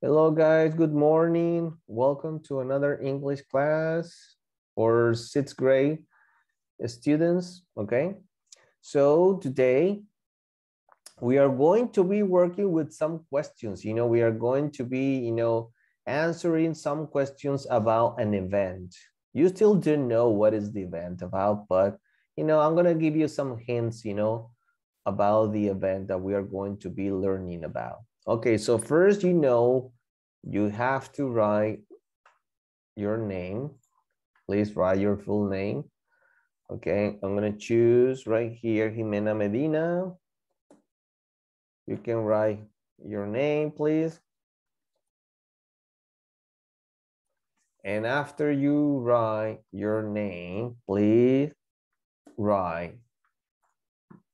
Hello guys, good morning. Welcome to another English class for sixth grade students, okay? So today we are going to be working with some questions. You know, we are going to be, you know, answering some questions about an event. You still don't know what is the event about, but you know, I'm gonna give you some hints, you know, about the event that we are going to be learning about. Okay, so first you know you have to write your name. Please write your full name. Okay, I'm gonna choose right here, Jimena Medina. You can write your name, please. And after you write your name, please write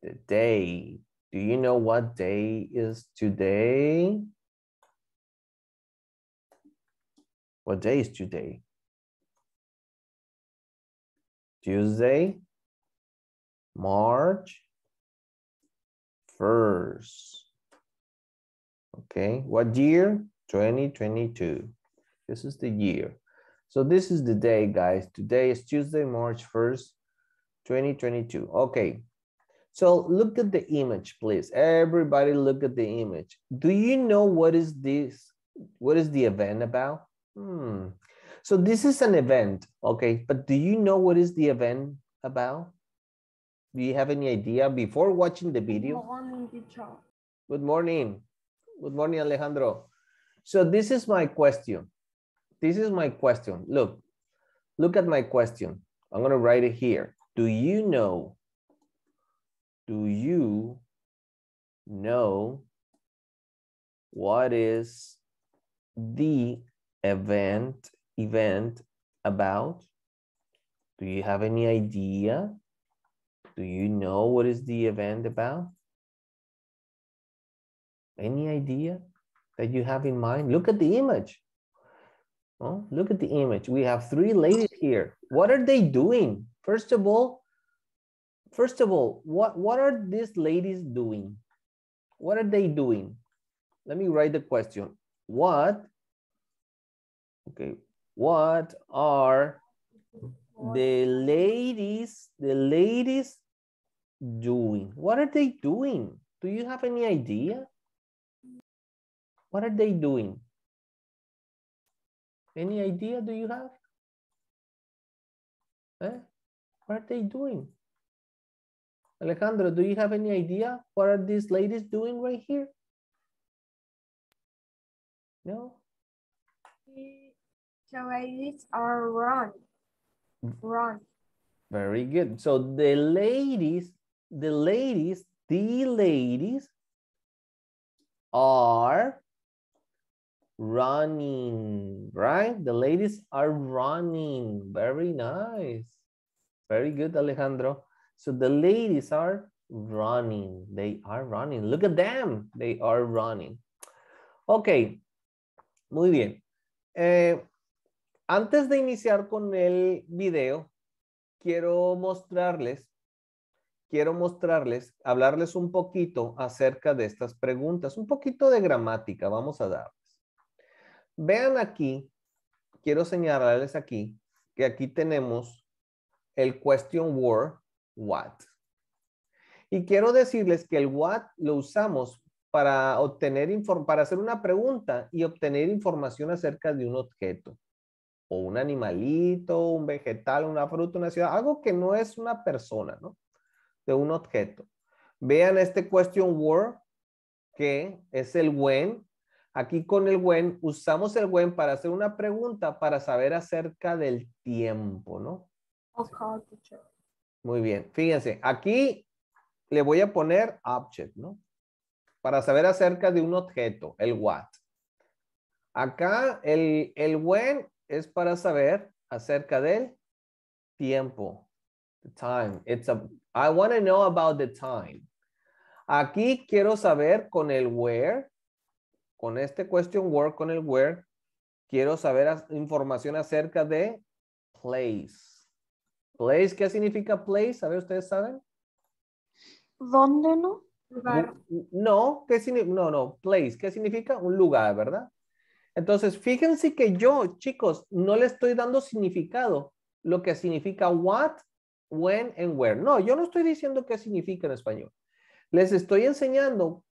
the date do you know what day is today? What day is today? Tuesday, March 1st. Okay, what year? 2022. This is the year. So this is the day, guys. Today is Tuesday, March 1st, 2022. Okay, so look at the image, please. Everybody look at the image. Do you know what is this? What is the event about? Hmm. So this is an event, okay? But do you know what is the event about? Do you have any idea before watching the video? Good morning, teacher. Good morning. Good morning, Alejandro. So this is my question. This is my question. Look, look at my question. I'm gonna write it here. Do you know do you know what is the event event about? Do you have any idea? Do you know what is the event about? Any idea that you have in mind? Look at the image. Oh, look at the image. We have three ladies here. What are they doing? First of all, first of all, what, what are these ladies doing? What are they doing? Let me write the question. What, okay, what are the ladies, the ladies doing? What are they doing? Do you have any idea? What are they doing? Any idea do you have? Eh? What are they doing? Alejandro, do you have any idea what are these ladies doing right here? No? The ladies are run. Run. Very good. So the ladies, the ladies, the ladies are running, right? The ladies are running. Very nice. Very good, Alejandro. So the ladies are running. They are running. Look at them. They are running. Ok, muy bien. Eh, antes de iniciar con el video, quiero mostrarles, quiero mostrarles, hablarles un poquito acerca de estas preguntas, un poquito de gramática vamos a darles. Vean aquí, quiero señalarles aquí, que aquí tenemos el question word what. Y quiero decirles que el what lo usamos para obtener para hacer una pregunta y obtener información acerca de un objeto o un animalito, un vegetal, una fruta, una ciudad, algo que no es una persona, ¿no? De un objeto. Vean este question word que es el when. Aquí con el when usamos el when para hacer una pregunta para saber acerca del tiempo, ¿no? Muy bien. Fíjense, aquí le voy a poner object, ¿no? Para saber acerca de un objeto, el what. Acá el, el when es para saber acerca del tiempo. The time. It's a, I want to know about the time. Aquí quiero saber con el where, con este question word, con el where, quiero saber información acerca de place. Place, ¿qué significa place? A ver, ¿ustedes saben? ¿Dónde no? No, ¿qué no, no, place, ¿qué significa? Un lugar, ¿verdad? Entonces, fíjense que yo, chicos, no le estoy dando significado, lo que significa what, when and where. No, yo no estoy diciendo qué significa en español. Les estoy enseñando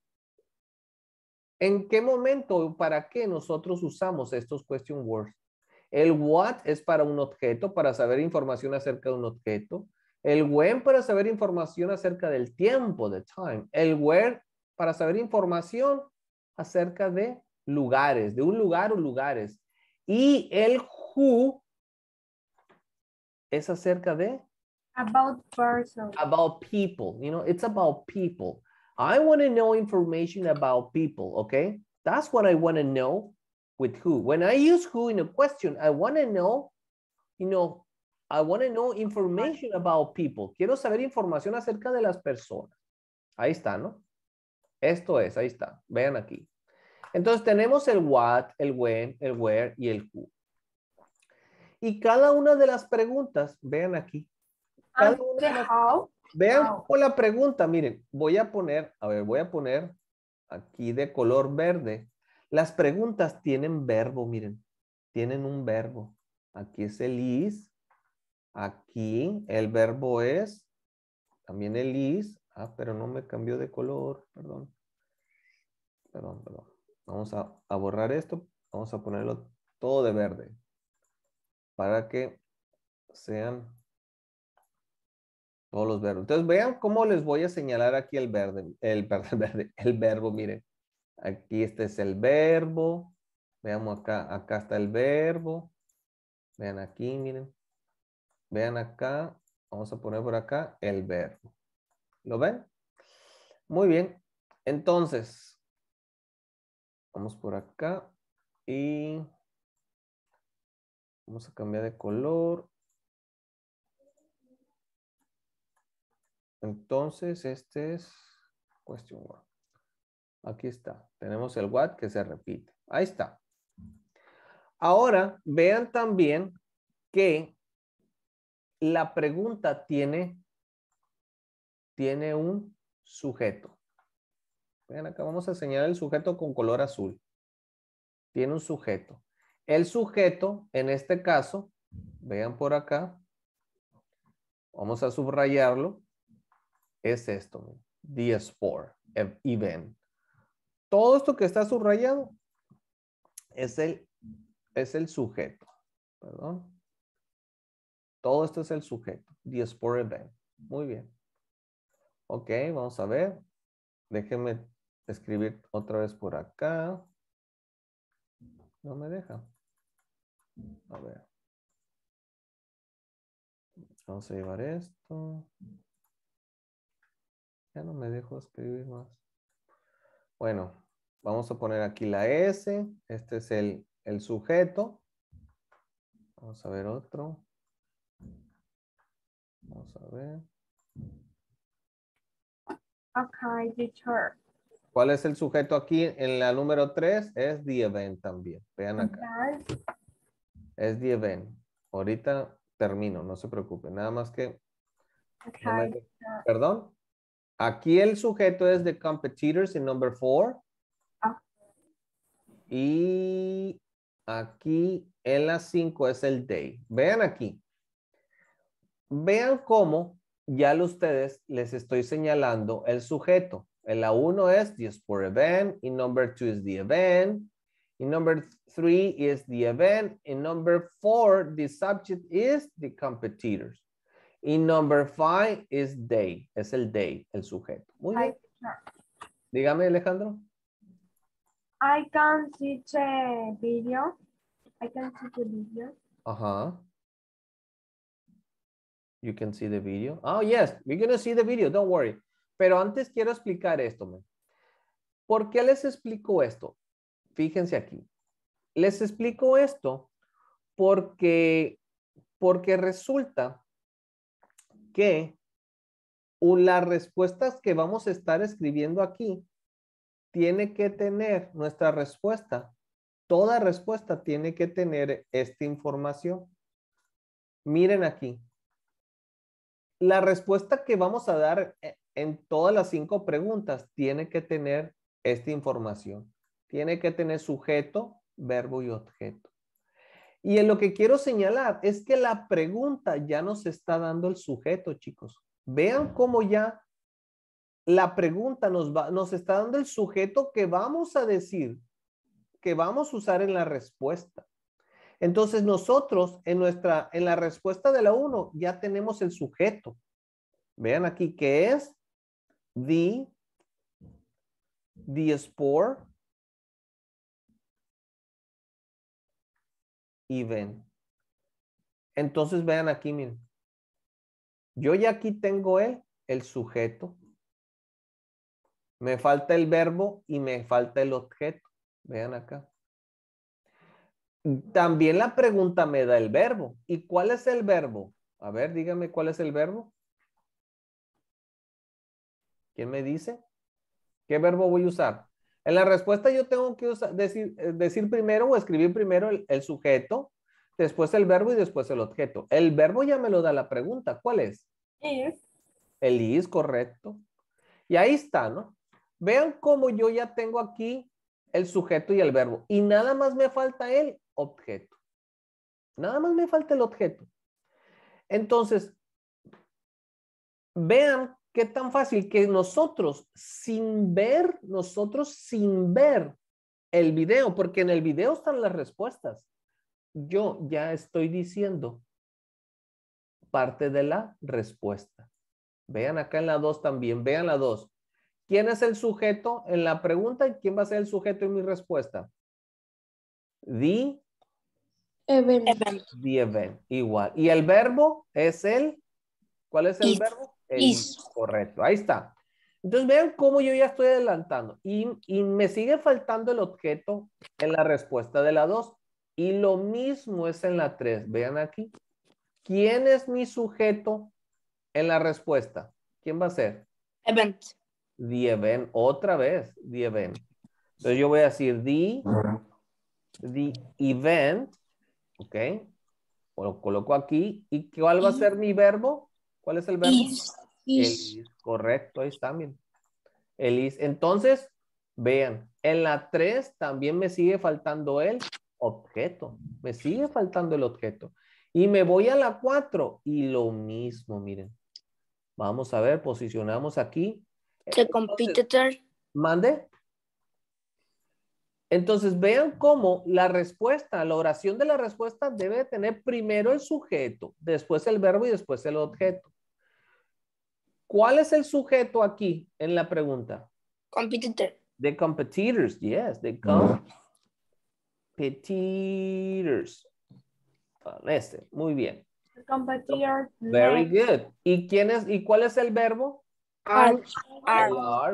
en qué momento, para qué nosotros usamos estos question words. El what es para un objeto, para saber información acerca de un objeto. El when para saber información acerca del tiempo, the time. El where para saber información acerca de lugares, de un lugar o lugares. Y el who es acerca de about person about people you know it's about people i want to know information about people okay that's what i want to know with who. When I use who in a question, I want to know, you know, I want to know information about people. Quiero saber información acerca de las personas. Ahí está, ¿no? Esto es, ahí está. Vean aquí. Entonces tenemos el what, el when, el where y el who. Y cada una de las preguntas, vean aquí. vean la pregunta, miren, voy a poner, a ver, voy a poner aquí de color verde las preguntas tienen verbo, miren, tienen un verbo. Aquí es el is, aquí el verbo es, también el is, ah, pero no me cambió de color, perdón. Perdón, perdón. Vamos a, borrar esto, vamos a ponerlo todo de verde para que sean todos los verbos. Entonces vean cómo les voy a señalar aquí el verde, el verde, el verbo, miren. Aquí este es el verbo. Veamos acá, acá está el verbo. Vean aquí, miren. Vean acá, vamos a poner por acá el verbo. ¿Lo ven? Muy bien. Entonces, vamos por acá y vamos a cambiar de color. Entonces, este es question one. Aquí está. Tenemos el what que se repite. Ahí está. Ahora vean también que la pregunta tiene, tiene un sujeto. Vean, acá vamos a señalar el sujeto con color azul. Tiene un sujeto. El sujeto, en este caso, vean por acá, vamos a subrayarlo, es esto, Spore event. Todo esto que está subrayado es el, es el sujeto. Perdón. Todo esto es el sujeto. The sport event. Muy bien. Ok, vamos a ver. Déjenme escribir otra vez por acá. No me deja. A ver. Vamos a llevar esto. Ya no me dejo escribir más. Bueno, Vamos a poner aquí la S. Este es el, sujeto. Vamos a ver otro. Vamos a ver. Okay, teacher. ¿Cuál es el sujeto aquí? En la número 3 es the event también. Vean acá. Es the event. Ahorita termino, no se preocupe. Nada más que... Okay. Perdón. Aquí el sujeto es the competitors en number 4. Y aquí en la 5 es el day. Vean aquí. Vean cómo ya ustedes les estoy señalando el sujeto. En la 1 es the sport event. y number 2 is the event. In number 3 is the event. In number 4, the subject is the competitors. In number 5 is day. Es el day, el sujeto. Muy bien. Dígame, Alejandro. I can see the video. I can see the video. Ajá. You can see the video. Oh, yes, we're going to see the video, don't worry. Pero antes quiero explicar esto. ¿Por qué les explico esto? Fíjense aquí. Les explico esto porque, porque resulta que las respuestas que vamos a estar escribiendo aquí tiene que tener nuestra respuesta. Toda respuesta tiene que tener esta información. Miren aquí. La respuesta que vamos a dar e, en todas las cinco preguntas tiene que tener esta información. Tiene que tener sujeto, verbo y objeto. Y en lo que quiero señalar es que la pregunta ya nos está dando el sujeto, chicos. Vean cómo ya la pregunta nos, va, nos está dando el sujeto que vamos a decir, que vamos a usar en la respuesta. Entonces nosotros en, nuestra, en la respuesta de la 1 ya tenemos el sujeto. Vean aquí que es the, the sport Entonces vean aquí, miren. Yo ya aquí tengo el, el sujeto. Me falta el verbo y me falta el objeto. Vean acá. También la pregunta me da el verbo. ¿Y cuál es el verbo? A ver, dígame cuál es el verbo. ¿Quién me dice? ¿Qué verbo voy a usar? En la respuesta yo tengo que eh, decir, primero o escribir primero el, sujeto, después el verbo y después el objeto. El verbo ya me lo da la pregunta. ¿Cuál es? Is. El is, correcto. Y ahí está, ¿no? Vean cómo yo ya tengo aquí el sujeto y el verbo. Y nada más me falta el objeto. Nada más me falta el objeto. Entonces, vean qué tan fácil que nosotros, sin ver, nosotros sin ver el video, porque en el video están las respuestas. Yo ya estoy diciendo parte de la respuesta. Vean acá en la 2 también, vean la 2. ¿Quién es el sujeto en la pregunta? y ¿Quién va a ser el sujeto en mi respuesta? The event. igual. ¿Y el verbo es el? ¿Cuál es el verbo? Is. Correcto, ahí está. Entonces vean cómo yo ya estoy adelantando. Y, y me sigue faltando el objeto en la respuesta de la 2. Y lo mismo es en la 3. Vean aquí. ¿Quién es mi sujeto en la respuesta? ¿Quién va a ser? Event the event, otra vez, the event. Entonces yo voy a decir the, the event, ¿ok? Lo coloco aquí. ¿Y cuál va a ser mi verbo? ¿Cuál es el verbo? El Correcto, ahí está, bien. El is. Entonces, vean, en la 3 también me sigue faltando el objeto. Me sigue faltando el objeto. Y me voy a la 4 y lo mismo, miren. Vamos a ver, posicionamos aquí The eh, competitor. Mande. Entonces vean cómo la respuesta, la oración de la respuesta debe tener primero el sujeto, después el verbo y después el objeto. ¿Cuál es el sujeto aquí en la pregunta? Competitor. The competitors, yes, the competitors. Este, muy bien. The competitor. Very good. ¿Y quién y cuál es el verbo?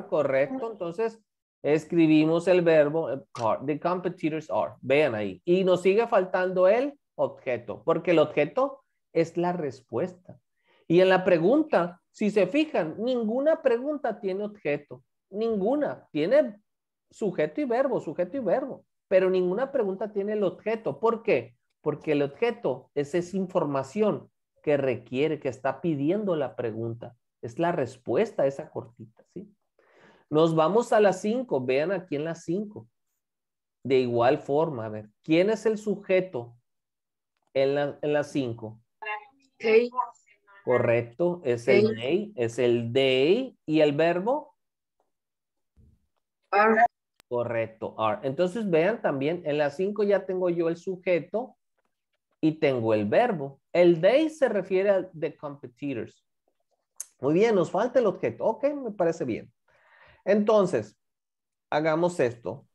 correcto. Entonces, escribimos el verbo eh, the competitors are. Vean ahí. Y nos sigue faltando el objeto, porque el objeto es la respuesta. Y en la pregunta, si se fijan, ninguna pregunta tiene objeto. Ninguna. Tiene sujeto y verbo, sujeto y verbo. Pero ninguna pregunta tiene el objeto. ¿Por qué? Porque el objeto es esa información que requiere, que está pidiendo la pregunta. Es la respuesta a esa cortita, ¿sí? Nos vamos a las 5. Vean aquí en las 5. De igual forma, a ver, ¿quién es el sujeto en las en la 5? Correcto, es el day, es el day. ¿Y el verbo? Correcto, are. Entonces vean también, en las 5 ya tengo yo el sujeto y tengo el verbo. El day se refiere a the competitors. Muy bien, nos falta el objeto. Ok, me parece bien. Entonces, hagamos esto.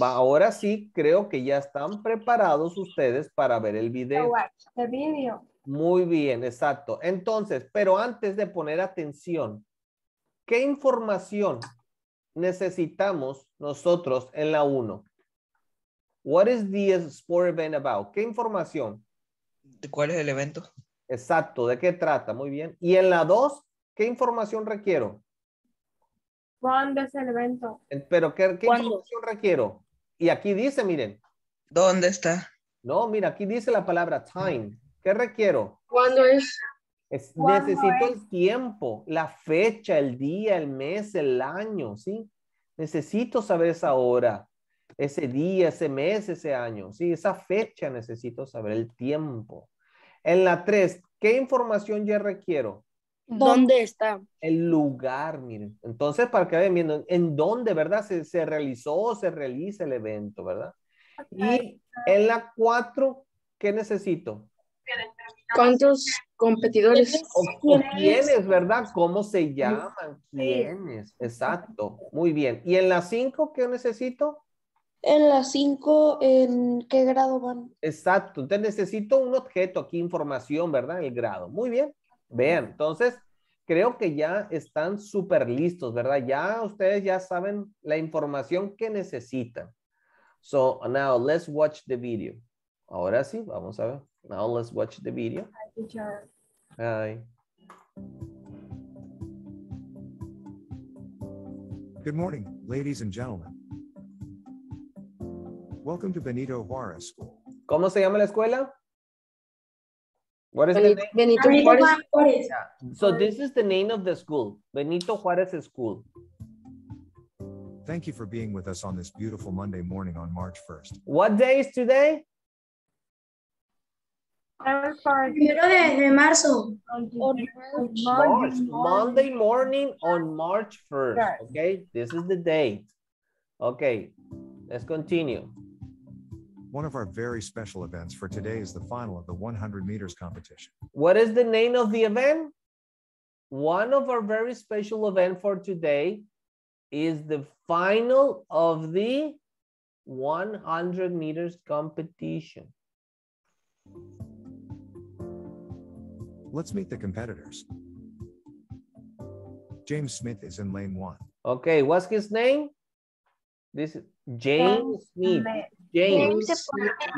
ahora sí, creo que ya están preparados ustedes para ver el este video. Muy bien, exacto. Entonces, pero antes de poner atención, ¿qué información necesitamos nosotros en la 1? What is the sport event about? ¿Qué información? cuál es el evento? Exacto, ¿de qué trata? Muy bien. Y en la 2, ¿Qué información requiero? ¿Cuándo es el evento? Pero ¿qué, información requiero? Y aquí dice, miren. ¿Dónde está? No, mira, aquí dice la palabra time. ¿Qué requiero? ¿Cuándo es? necesito el tiempo, la fecha, el día, el mes, el año, ¿sí? Necesito saber esa hora, ese día, ese mes, ese año, ¿sí? Esa fecha necesito saber, el tiempo. En la 3, ¿qué información ya requiero? ¿Dónde está? El lugar, miren. Entonces, para que vayan viendo en dónde, ¿verdad? Se, realizó o se realiza el evento, ¿verdad? Y en la 4, ¿qué necesito? ¿Cuántos competidores? ¿O, quiénes, verdad? ¿Cómo se llaman? ¿Quiénes? Exacto. Muy bien. ¿Y en la cinco, qué necesito? En la cinco, ¿en qué grado van? Exacto. Entonces necesito un objeto aquí, información, ¿verdad? El grado. Muy bien. Vean, entonces creo que ya están súper listos, ¿verdad? Ya ustedes ya saben la información que necesitan. So now let's watch the video. Ahora sí, vamos a ver. Now let's watch the video. Hi, Good morning, ladies and gentlemen. Welcome to Benito Juarez School. ¿Cómo se llama la escuela? What is Benito, the name? Benito Juarez. So this is the name of the school, Benito Juarez School. Thank you for being with us on this beautiful Monday morning on March 1st. What day is today? March, oh, oh, Monday morning on March 1st. Okay, this is the date. Okay, let's continue. One of our very special events for today is the final of the 100 meters competition. What is the name of the event? One of our very special events for today is the final of the 100 meters competition. Let's meet the competitors. James Smith is in lane one. Okay, what's his name? This is James, James Smith. Smith. James. James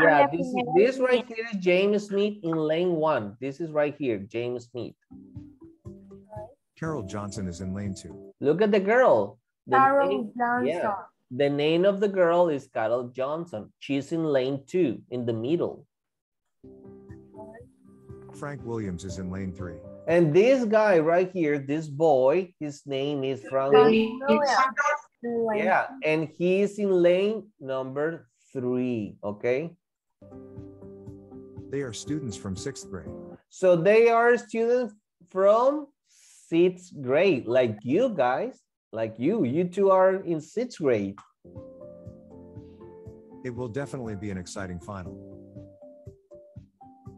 yeah, this, is, this right here is James Smith in lane one. This is right here, James Smith. Carol Johnson is in lane two. Look at the girl. The Carol name, Johnson. Yeah, the name of the girl is Carol Johnson. She's in lane two, in the middle. Frank Williams is in lane three. And this guy right here, this boy, his name is Frank. Yeah, and he's in lane number three, okay? They are students from sixth grade. So they are students from sixth grade, like you guys, like you. You two are in sixth grade. It will definitely be an exciting final.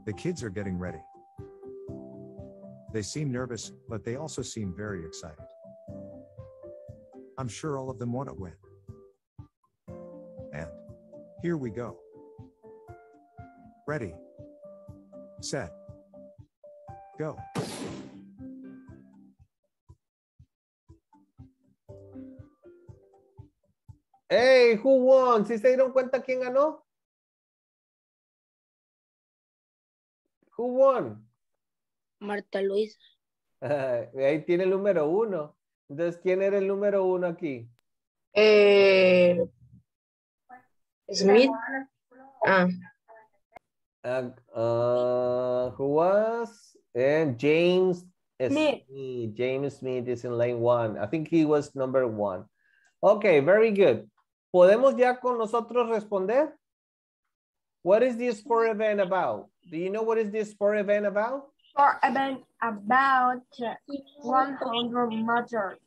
The kids are getting ready. They seem nervous, but they also seem very excited. I'm sure all of them want to win. Here we go. Ready. Set. Go. Hey, who won? Si se dieron cuenta quién ganó? Who won? Marta Luisa. ahí tiene el número uno. Entonces, ¿quién era el número uno aquí? Eh, Smith. Ah. Uh, uh, who was? And James Smith. Smith. James Smith is in lane one. I think he was number one. Okay, very good. ¿Podemos ya con nosotros responder? What is this sport event about? Do you know what is this sport event about? Sport event about 100 meters.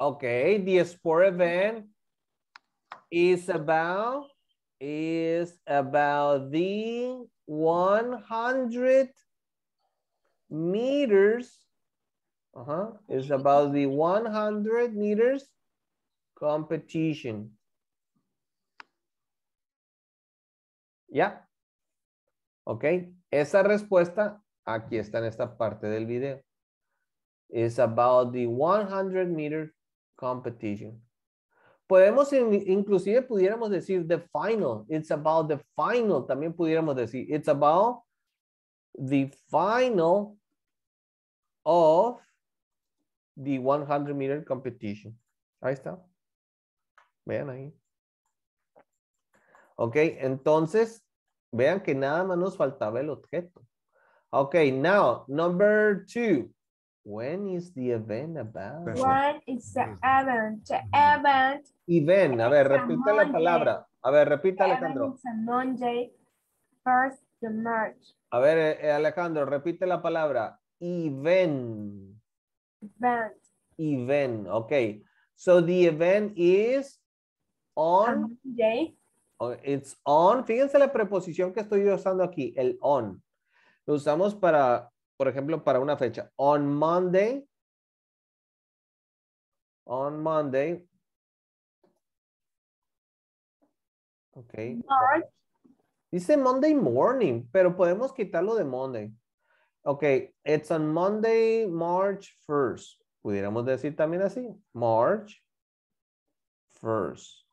Okay, the sport event is about is about the 100 meters. Uh huh. It's about the 100 meters competition. Yeah. Okay. Esa respuesta aquí está en esta parte del video. It's about the 100 meter competition. podemos inclusive pudiéramos decir the final, it's about the final, también pudiéramos decir it's about the final of the 100 meter competition. Ahí está. Vean ahí. Ok, entonces vean que nada más nos faltaba el objeto. Ok, now number two. When is the event about? When is the event? event. A ver, repita la palabra. A ver, repita, Alejandro. a A ver, eh, eh, Alejandro, repite la palabra. Event. Event. Event. Okay. So the event is on. Monday. Oh, it's on. Fíjense la preposición que estoy usando aquí, el on. Lo usamos para por ejemplo, para una fecha. On Monday, on Monday, ok. March. Dice Monday morning, pero podemos quitarlo de Monday. Ok, it's on Monday, March 1st. Pudiéramos decir también así, March 1st.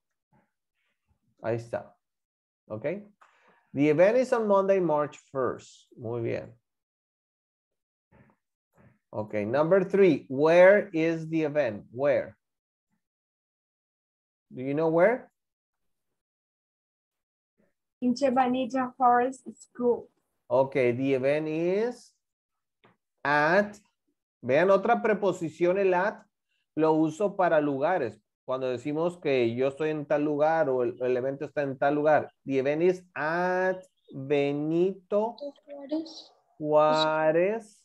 Ahí está. Ok. The event is on Monday, March 1st. Muy bien. Okay, number three, where is the event? Where? Do you know where? In Forest School. Okay, the event is at. Vean, otra preposición, el at, lo uso para lugares. Cuando decimos que yo estoy en tal lugar o el, el evento está en tal lugar. The event is at Benito Juárez. Juárez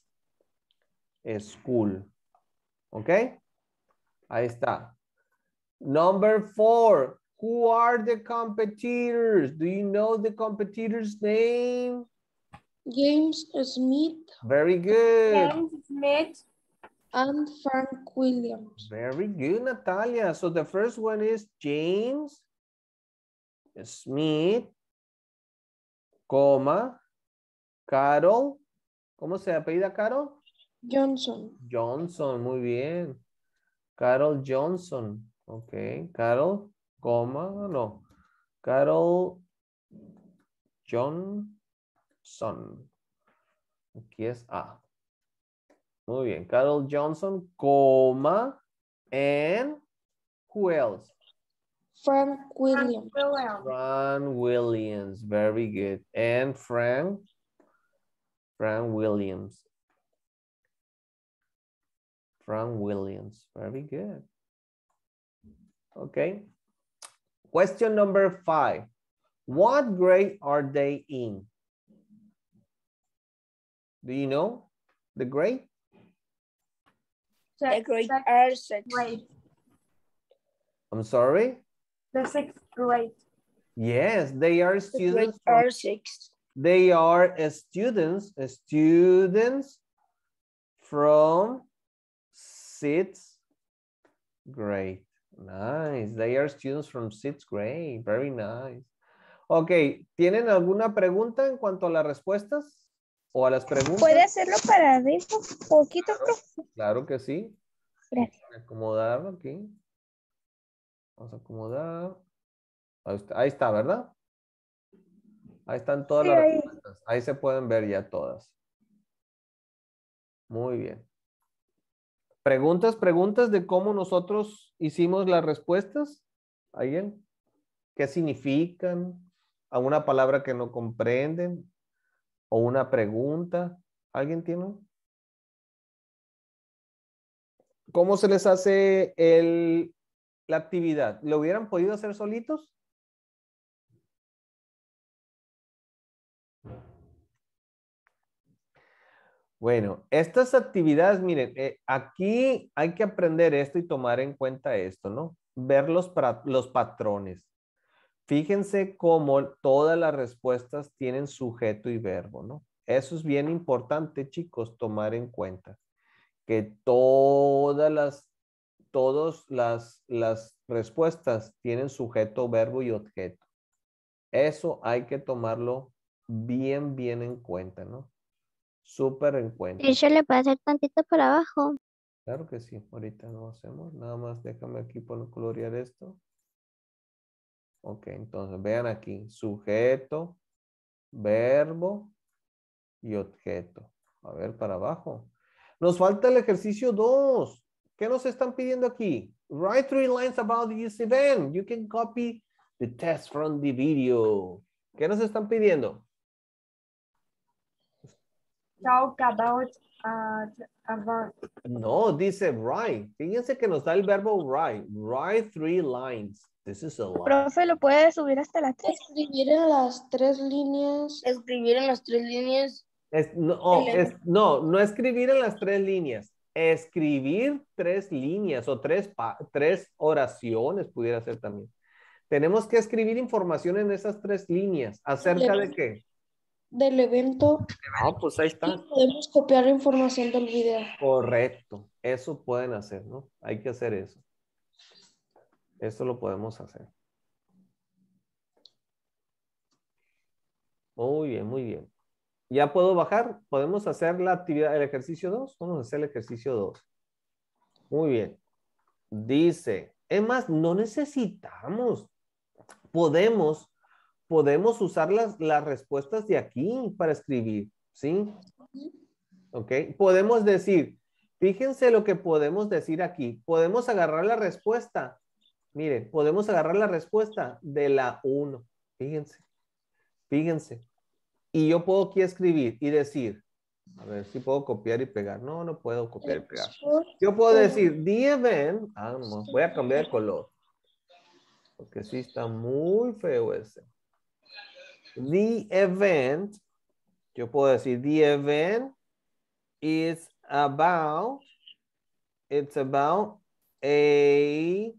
school. ¿Ok? Ahí está. Number four. Who are the competitors? Do you know the competitor's name? James Smith. Very good. James Smith. And Frank Williams. Very good, Natalia. So the first one is James Smith, coma, Carol. ¿Cómo se apellida Carol? Johnson. Johnson, muy bien. Carol Johnson. Ok, Carol, coma, no. Carol Johnson. Aquí es A. Muy bien. Carol Johnson, coma, and who else? Frank Williams. Frank Williams, very good. And Frank, Frank Williams. from Williams. Very good. Okay. Question number five. What grade are they in? Do you know the grade? The grade are sixth grade. I'm sorry? The sixth grade. Yes, they are students. The are sixth. They are uh, students, uh, students from Great. great, Nice. They are students from sixth grade. Very nice. Ok. ¿Tienen alguna pregunta en cuanto a las respuestas? ¿O a las preguntas? ¿Puede hacerlo para arriba un poquito? Claro, que sí. Gracias. aquí. Vamos a acomodar. Ahí está, ¿verdad? Ahí están todas las respuestas. Ahí se pueden ver ya todas. Muy bien. ¿Preguntas, preguntas de cómo nosotros hicimos las respuestas? ¿Alguien? ¿Qué significan? ¿A una palabra que no comprenden? ¿O una pregunta? ¿Alguien tiene? ¿Cómo se les hace el, la actividad? ¿Lo hubieran podido hacer solitos? Bueno, estas actividades, miren, eh, aquí hay que aprender esto y tomar en cuenta esto, ¿no? Ver los, los patrones. Fíjense cómo todas las respuestas tienen sujeto y verbo, ¿no? Eso es bien importante, chicos, tomar en cuenta. Que todas las, todas las respuestas tienen sujeto, verbo y objeto. Eso hay que tomarlo bien, bien en cuenta, ¿no? súper en cuenta. yo le puede hacer tantito para abajo. Claro que sí, ahorita lo hacemos. Nada más déjame aquí por colorear esto. Ok, entonces vean aquí, sujeto, verbo y objeto. A ver, para abajo. Nos falta el ejercicio 2. ¿Qué nos están pidiendo aquí? Write three lines about this event. You can copy the test from the video. ¿Qué nos están pidiendo? talk about No, dice write. Fíjense que nos da el verbo write. Write three lines. This is a Profe, ¿lo puede subir hasta la tres? Escribir en las tres líneas. Escribir en las tres líneas. no, oh, no, no escribir en las tres líneas. Escribir tres líneas o tres, tres oraciones pudiera ser también. Tenemos que escribir información en esas tres líneas. ¿Acerca de qué? del evento. Ah, pues ahí está. podemos copiar la información del video. Correcto, eso pueden hacer, ¿no? Hay que hacer eso. Eso lo podemos hacer. Muy bien, muy bien. ¿Ya puedo bajar? ¿Podemos hacer la actividad, el ejercicio 2? Vamos a hacer el ejercicio 2. Muy bien. Dice, es más, no necesitamos. Podemos podemos usar las, las respuestas de aquí para escribir, ¿sí? ¿Ok? Podemos decir, fíjense lo que podemos decir aquí. Podemos agarrar la respuesta. Miren, podemos agarrar la respuesta de la 1. Fíjense, fíjense. Y yo puedo aquí escribir y decir, a ver si puedo copiar y pegar. No, no puedo copiar y pegar. Yo puedo decir, "Dieven", ah, no, voy a cambiar de color. Porque sí está muy feo ese. The event, yo puedo decir, the event is about, it's about a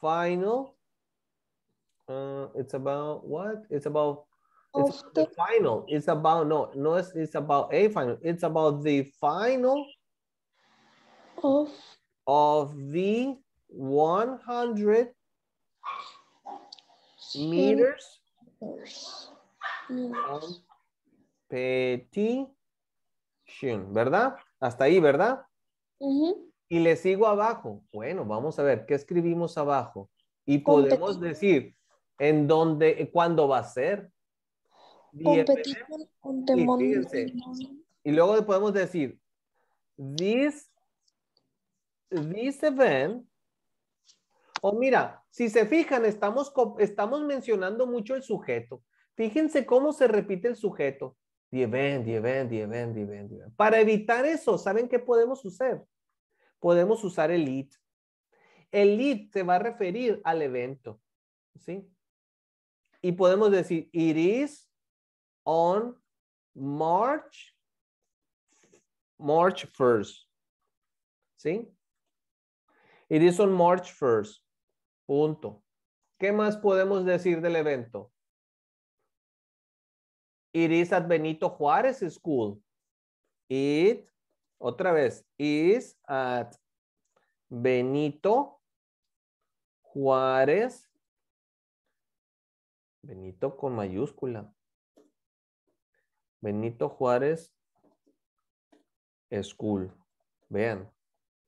final, uh, it's about what? It's about it's the final. It's about no, no. It's, it's about a final. It's about the final of of the one hundred meters, Petition, ¿verdad? Hasta ahí, ¿verdad? Y le sigo abajo. Bueno, vamos a ver, ¿qué escribimos abajo? Y podemos decir, ¿en dónde, cuándo va a ser? y, luego podemos decir, this, this event, o mira, si se fijan, estamos, estamos mencionando mucho el sujeto. Fíjense cómo se repite el sujeto. The event, the event, the event, the event, Para evitar eso, ¿saben qué podemos usar? Podemos usar el it. El it se va a referir al evento. ¿Sí? Y podemos decir, it is on March, March 1st. ¿Sí? It is on March 1st. Punto. ¿Qué más podemos decir del evento? It is at Benito Juárez School. It, otra vez, is at Benito Juárez. Benito con mayúscula. Benito Juárez School. Vean.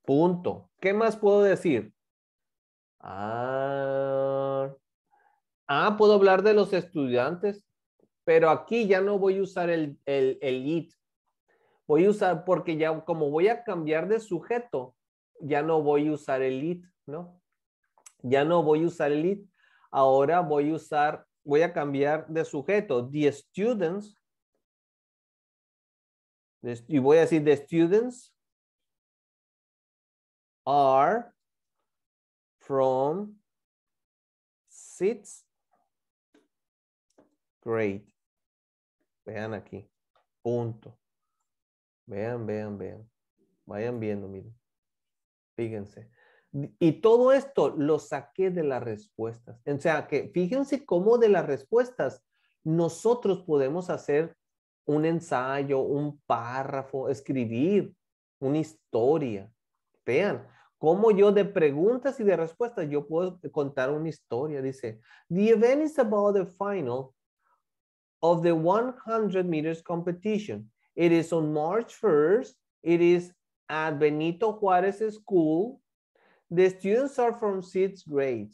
Punto. ¿Qué más puedo decir? Ah, ah, puedo hablar de los estudiantes, pero aquí ya no voy a usar el, el, el it. Voy a usar, porque ya como voy a cambiar de sujeto, ya no voy a usar el it, ¿no? Ya no voy a usar el it. Ahora voy a usar, voy a cambiar de sujeto. The students. Y voy a decir the students are from sixth Great. Vean aquí, punto. Vean, vean, vean. Vayan viendo, miren. Fíjense. Y todo esto lo saqué de las respuestas. O sea, que fíjense cómo de las respuestas nosotros podemos hacer un ensayo, un párrafo, escribir una historia. Vean, como yo de preguntas y de respuestas yo puedo contar una historia. Dice, the event is about the final of the 100 meters competition. It is on March 1st. It is at Benito Juárez School. The students are from sixth grade.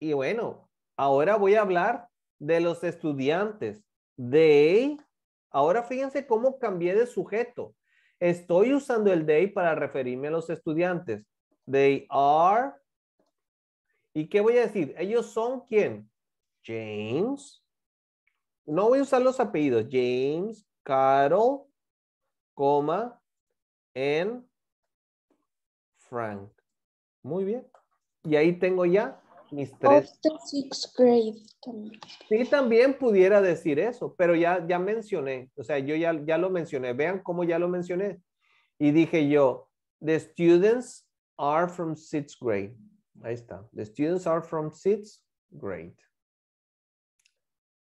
Y bueno, ahora voy a hablar de los estudiantes. They, ahora fíjense cómo cambié de sujeto. Estoy usando el they para referirme a los estudiantes. They are. ¿Y qué voy a decir? Ellos son quién? James. No voy a usar los apellidos. James, Carol, coma, and Frank. Muy bien. Y ahí tengo ya mis tres. Sixth grade. Sí, también pudiera decir eso, pero ya, ya mencioné, o sea, yo ya, ya lo mencioné, vean cómo ya lo mencioné. Y dije yo, the students are from sixth grade. Ahí está. The students are from sixth grade.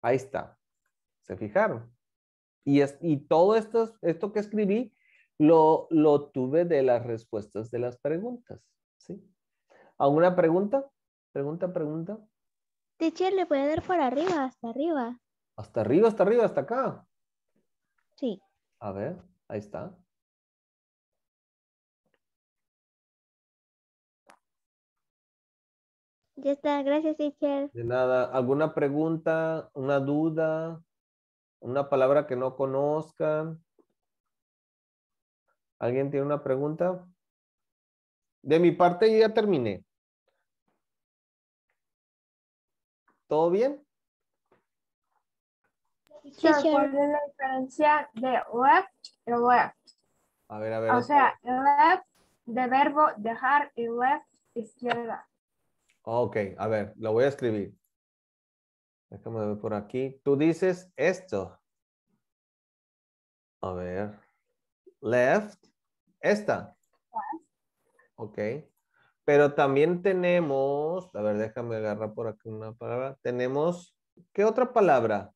Ahí está. ¿Se fijaron? Y, es, y todo esto, esto que escribí lo, lo tuve de las respuestas de las preguntas. ¿sí? ¿Alguna pregunta? Pregunta, pregunta. Teacher, ¿le puede dar por arriba, hasta arriba? Hasta arriba, hasta arriba, hasta acá. Sí. A ver, ahí está. Ya está, gracias, teacher. De nada. ¿Alguna pregunta, una duda, una palabra que no conozcan? ¿Alguien tiene una pregunta? De mi parte ya terminé. ¿Todo bien? Sí, ¿Cuál es la diferencia de left y left? A ver, a ver. O sea, left de verbo dejar y left izquierda. Ok, a ver, lo voy a escribir. Déjame ver por aquí. Tú dices esto. A ver. Left. Esta. Ok. Pero también tenemos, a ver, déjame agarrar por aquí una palabra. Tenemos, ¿qué otra palabra?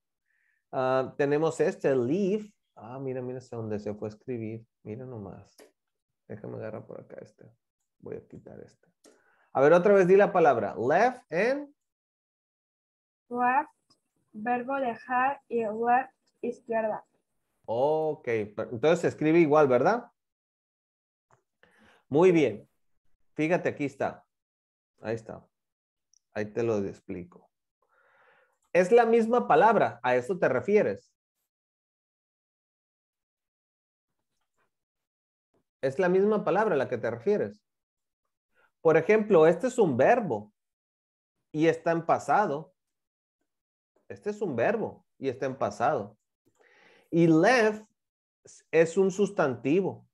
Ah, tenemos este, leave. Ah, mira, mira hasta dónde se fue a escribir. Mira nomás. Déjame agarrar por acá este. Voy a quitar este. A ver, otra vez di la palabra. Left and. Left, verbo dejar y left, izquierda. Ok, entonces se escribe igual, ¿verdad? Muy bien. Fíjate, aquí está. Ahí está. Ahí te lo explico. Es la misma palabra, a eso te refieres. Es la misma palabra a la que te refieres. Por ejemplo, este es un verbo y está en pasado. Este es un verbo y está en pasado. Y left es un sustantivo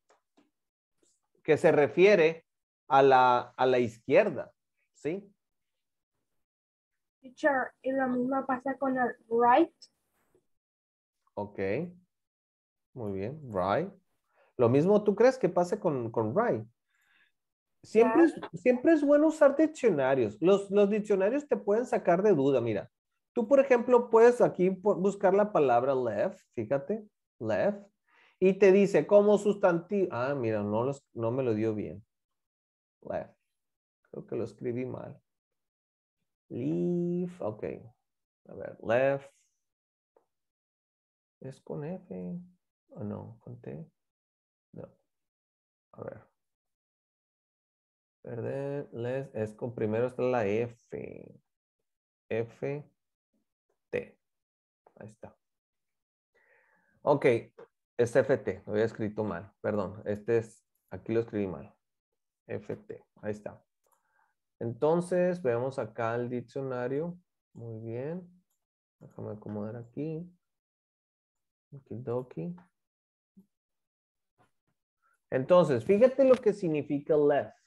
que se refiere a la, izquierda, ¿sí? Teacher, y lo mismo pasa con el right. Ok, muy bien, right. Lo mismo tú crees que pase con, con right. Siempre, es, siempre es bueno usar diccionarios. Los, diccionarios te pueden sacar de duda, mira. Tú, por ejemplo, puedes aquí buscar la palabra left, fíjate, left, y te dice como sustantivo. Ah, mira, no, no me lo dio bien. Left. Creo que lo escribí mal. Leave, ok. A ver, left. ¿Es con F? ¿O no? ¿Con T? No. A ver. Perderles es con primero está la F. F, T. Ahí está. Ok, es FT, lo había escrito mal, perdón. Este es, aquí lo escribí mal. FT, ahí está. Entonces, veamos acá el diccionario. Muy bien. Déjame acomodar aquí. Aquí, Okidoki. Entonces, fíjate lo que significa left.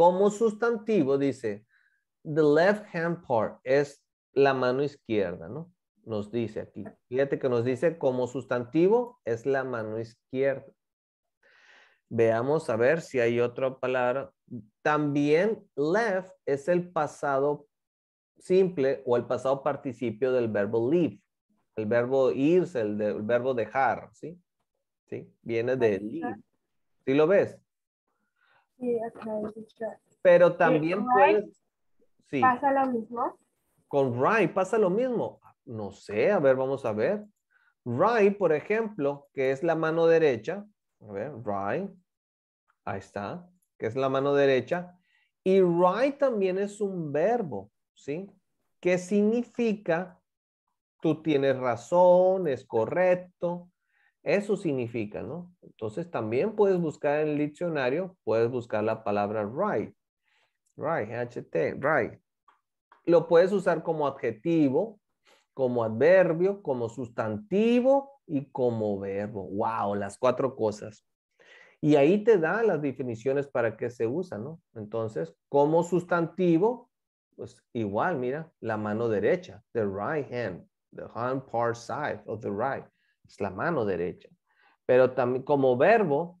Como sustantivo dice, the left hand part es la mano izquierda, ¿no? Nos dice aquí. Fíjate que nos dice como sustantivo es la mano izquierda. Veamos a ver si hay otra palabra. También left es el pasado simple o el pasado participio del verbo leave. El verbo irse, el, verbo dejar, ¿sí? ¿Sí? Viene de leave. ¿Sí lo ves? Pero también ¿Pasa lo mismo? Con right pasa lo mismo. No sé, a ver, vamos a ver. Right, por ejemplo, que es la mano derecha. A ver, right. Ahí está, que es la mano derecha. Y right también es un verbo, ¿sí? Que significa tú tienes razón, es correcto, eso significa, ¿no? Entonces también puedes buscar en el diccionario, puedes buscar la palabra right. Right, h-t, right. Lo puedes usar como adjetivo, como adverbio, como sustantivo y como verbo. ¡Wow! Las cuatro cosas. Y ahí te da las definiciones para qué se usa, ¿no? Entonces, como sustantivo, pues igual, mira, la mano derecha, the right hand, the hand part side of the right es pues, la mano derecha. Pero también como verbo,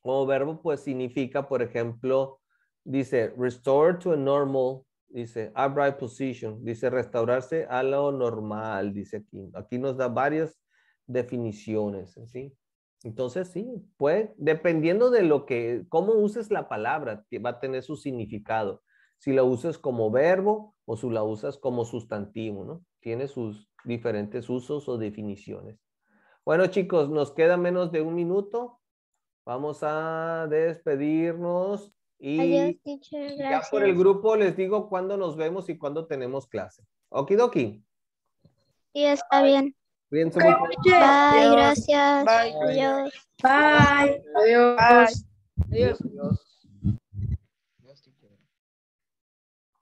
como verbo pues significa, por ejemplo, dice restore to a normal, dice upright position, dice restaurarse a lo normal, dice aquí. Aquí nos da varias definiciones, ¿sí? Entonces sí, puede, dependiendo de lo que, cómo uses la palabra, va a tener su significado. Si la usas como verbo o si la usas como sustantivo, ¿no? tiene sus diferentes usos o definiciones. Bueno, chicos, nos queda menos de un minuto. Vamos a despedirnos y Adiós, teacher, ya por el grupo les digo cuándo nos vemos y cuándo tenemos clase. Okidoki. Sí, está bien. Bien, Bye, gracias. Bye. Adiós. Bye. Adiós. Adiós. Adiós.